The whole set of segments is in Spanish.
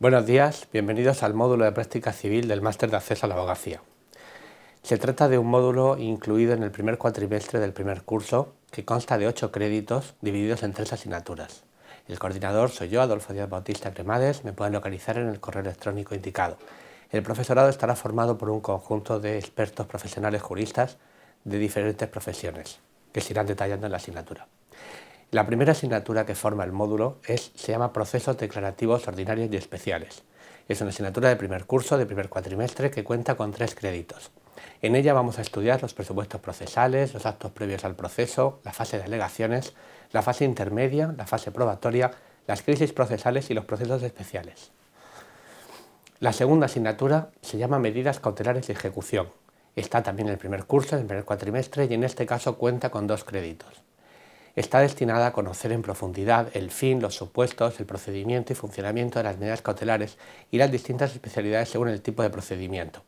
Buenos días, bienvenidos al módulo de práctica civil del Máster de Acceso a la Abogacía. Se trata de un módulo incluido en el primer cuatrimestre del primer curso que consta de ocho créditos divididos en tres asignaturas. El coordinador soy yo, Adolfo Díaz Bautista Cremades, me pueden localizar en el correo electrónico indicado. El profesorado estará formado por un conjunto de expertos profesionales juristas de diferentes profesiones, que se irán detallando en la asignatura. La primera asignatura que forma el módulo es, se llama Procesos Declarativos Ordinarios y Especiales. Es una asignatura de primer curso, de primer cuatrimestre, que cuenta con tres créditos. En ella vamos a estudiar los presupuestos procesales, los actos previos al proceso, la fase de alegaciones, la fase intermedia, la fase probatoria, las crisis procesales y los procesos especiales. La segunda asignatura se llama Medidas Cautelares de Ejecución. Está también en el primer curso, en el primer cuatrimestre, y en este caso cuenta con dos créditos está destinada a conocer en profundidad el fin, los supuestos, el procedimiento y funcionamiento de las medidas cautelares y las distintas especialidades según el tipo de procedimiento.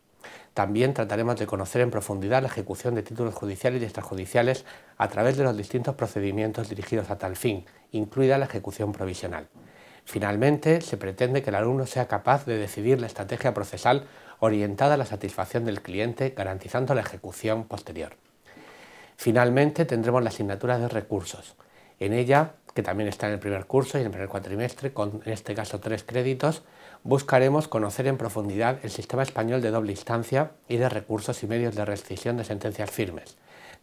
También trataremos de conocer en profundidad la ejecución de títulos judiciales y extrajudiciales a través de los distintos procedimientos dirigidos a tal fin, incluida la ejecución provisional. Finalmente, se pretende que el alumno sea capaz de decidir la estrategia procesal orientada a la satisfacción del cliente, garantizando la ejecución posterior. Finalmente tendremos la asignatura de recursos. En ella, que también está en el primer curso y en el primer cuatrimestre, con en este caso tres créditos, buscaremos conocer en profundidad el sistema español de doble instancia y de recursos y medios de rescisión de sentencias firmes.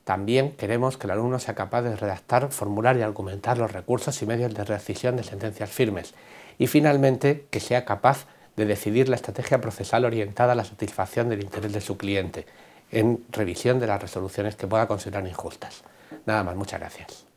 También queremos que el alumno sea capaz de redactar, formular y argumentar los recursos y medios de rescisión de sentencias firmes. Y finalmente, que sea capaz de decidir la estrategia procesal orientada a la satisfacción del interés de su cliente en revisión de las resoluciones que pueda considerar injustas. Nada más, muchas gracias.